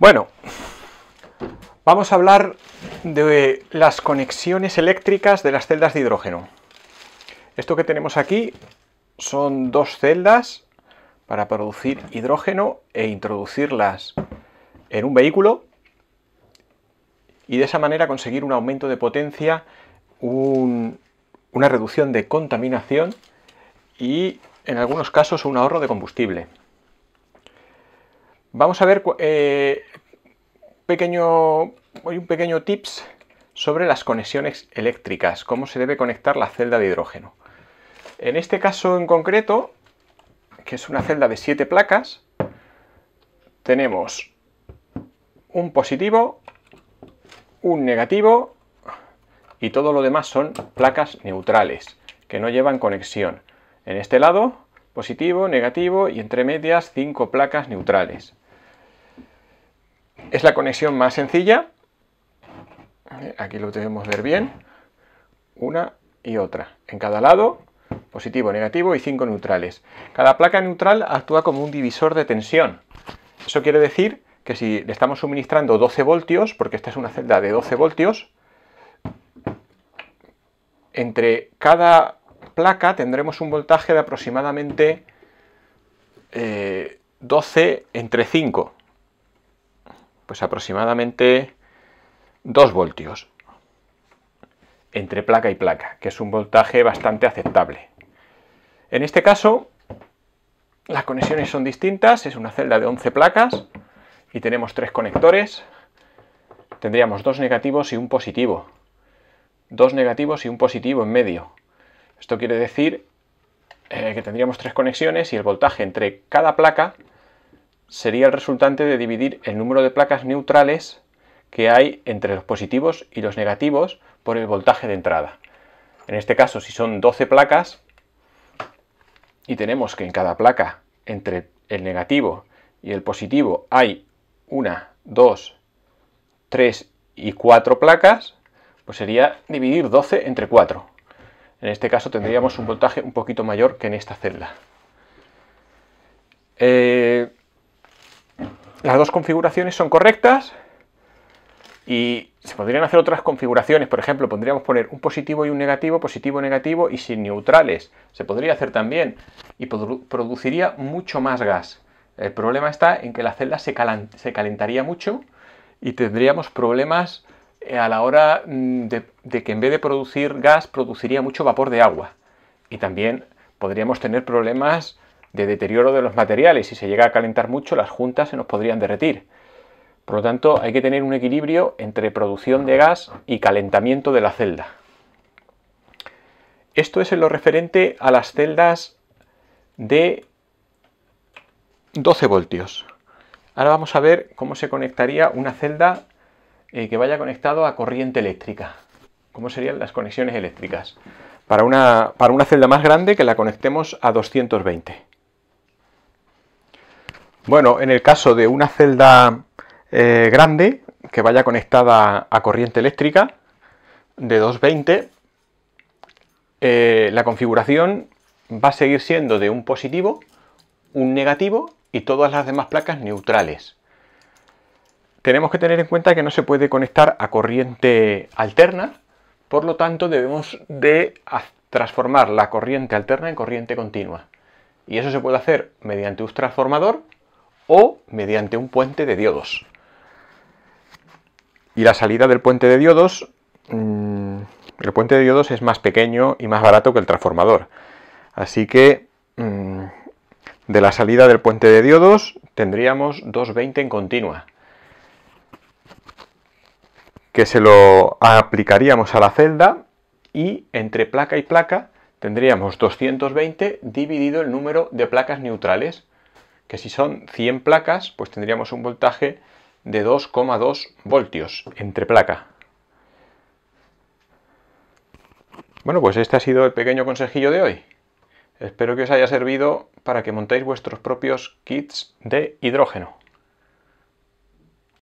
Bueno, vamos a hablar de las conexiones eléctricas de las celdas de hidrógeno. Esto que tenemos aquí son dos celdas para producir hidrógeno e introducirlas en un vehículo y de esa manera conseguir un aumento de potencia, una reducción de contaminación y en algunos casos un ahorro de combustible. Vamos a ver eh, un pequeño tips sobre las conexiones eléctricas, cómo se debe conectar la celda de hidrógeno. En este caso en concreto, que es una celda de siete placas, tenemos un positivo, un negativo y todo lo demás son placas neutrales, que no llevan conexión. En este lado positivo, negativo y entre medias cinco placas neutrales. Es la conexión más sencilla. Aquí lo debemos ver bien. Una y otra. En cada lado, positivo, negativo y cinco neutrales. Cada placa neutral actúa como un divisor de tensión. Eso quiere decir que si le estamos suministrando 12 voltios, porque esta es una celda de 12 voltios, entre cada placa tendremos un voltaje de aproximadamente 12 eh, entre 5. Pues aproximadamente 2 voltios entre placa y placa, que es un voltaje bastante aceptable. En este caso, las conexiones son distintas, es una celda de 11 placas y tenemos tres conectores. Tendríamos dos negativos y un positivo. Dos negativos y un positivo en medio. Esto quiere decir eh, que tendríamos tres conexiones y el voltaje entre cada placa sería el resultante de dividir el número de placas neutrales que hay entre los positivos y los negativos por el voltaje de entrada. En este caso, si son 12 placas y tenemos que en cada placa entre el negativo y el positivo hay una, dos, tres y cuatro placas, pues sería dividir 12 entre 4. En este caso tendríamos un voltaje un poquito mayor que en esta celda. Eh, las dos configuraciones son correctas y se podrían hacer otras configuraciones, por ejemplo, podríamos poner un positivo y un negativo, positivo, negativo y sin neutrales. Se podría hacer también y produciría mucho más gas. El problema está en que la celda se calentaría mucho y tendríamos problemas eh, a la hora mm, de, que en vez de producir gas produciría mucho vapor de agua. Y también podríamos tener problemas de deterioro de los materiales. Si se llega a calentar mucho, las juntas se nos podrían derretir. Por lo tanto, hay que tener un equilibrio entre producción de gas y calentamiento de la celda. Esto es en lo referente a las celdas de 12 voltios. Ahora vamos a ver cómo se conectaría una celda eh, que vaya conectado a corriente eléctrica. ¿Cómo serían las conexiones eléctricas? Para una, para una celda más grande que la conectemos a 220. Bueno, en el caso de una celda eh, grande que vaya conectada a corriente eléctrica de 220, eh, la configuración va a seguir siendo de un positivo, un negativo y todas las demás placas neutrales tenemos que tener en cuenta que no se puede conectar a corriente alterna, por lo tanto debemos de transformar la corriente alterna en corriente continua. Y eso se puede hacer mediante un transformador o mediante un puente de diodos. Y la salida del puente de diodos, mm, el puente de diodos es más pequeño y más barato que el transformador. Así que mm, de la salida del puente de diodos tendríamos 220 en continua que se lo aplicaríamos a la celda y entre placa y placa tendríamos 220 dividido el número de placas neutrales, que si son 100 placas, pues tendríamos un voltaje de 2,2 voltios entre placa. Bueno, pues este ha sido el pequeño consejillo de hoy. Espero que os haya servido para que montéis vuestros propios kits de hidrógeno.